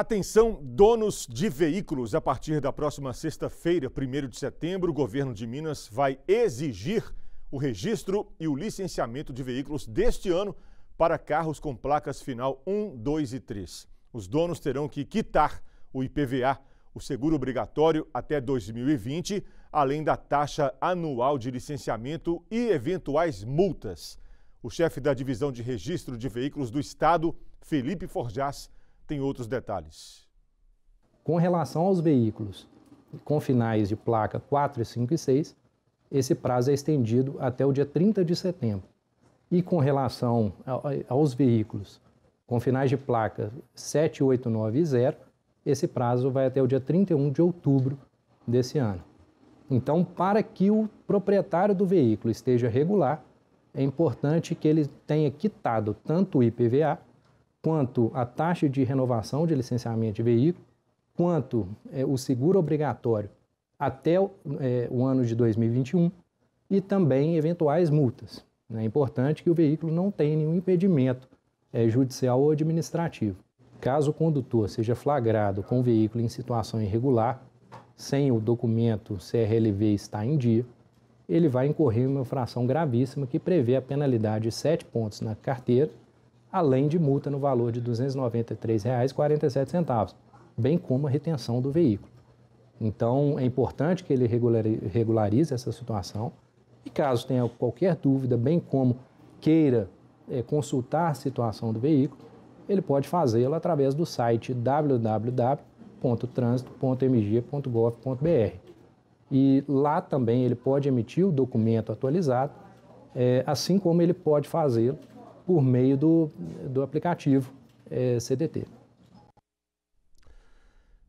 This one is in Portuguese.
Atenção, donos de veículos. A partir da próxima sexta-feira, 1 de setembro, o governo de Minas vai exigir o registro e o licenciamento de veículos deste ano para carros com placas final 1, 2 e 3. Os donos terão que quitar o IPVA, o seguro obrigatório, até 2020, além da taxa anual de licenciamento e eventuais multas. O chefe da divisão de registro de veículos do Estado, Felipe Forjás, tem outros detalhes. Com relação aos veículos com finais de placa 4, 5 e 6, esse prazo é estendido até o dia 30 de setembro. E com relação aos veículos com finais de placa 7, 8, 9 e 0, esse prazo vai até o dia 31 de outubro desse ano. Então, para que o proprietário do veículo esteja regular, é importante que ele tenha quitado tanto o IPVA quanto a taxa de renovação de licenciamento de veículo, quanto é, o seguro obrigatório até é, o ano de 2021 e também eventuais multas. Né? É importante que o veículo não tenha nenhum impedimento é, judicial ou administrativo. Caso o condutor seja flagrado com o veículo em situação irregular, sem o documento CRLV estar em dia, ele vai incorrer em uma infração gravíssima que prevê a penalidade de 7 pontos na carteira além de multa no valor de R$ 293,47, bem como a retenção do veículo. Então, é importante que ele regularize essa situação e, caso tenha qualquer dúvida, bem como queira é, consultar a situação do veículo, ele pode fazê-lo através do site www.transito.mg.gov.br. E lá também ele pode emitir o documento atualizado, é, assim como ele pode fazê-lo por meio do, do aplicativo é, eh, CDT.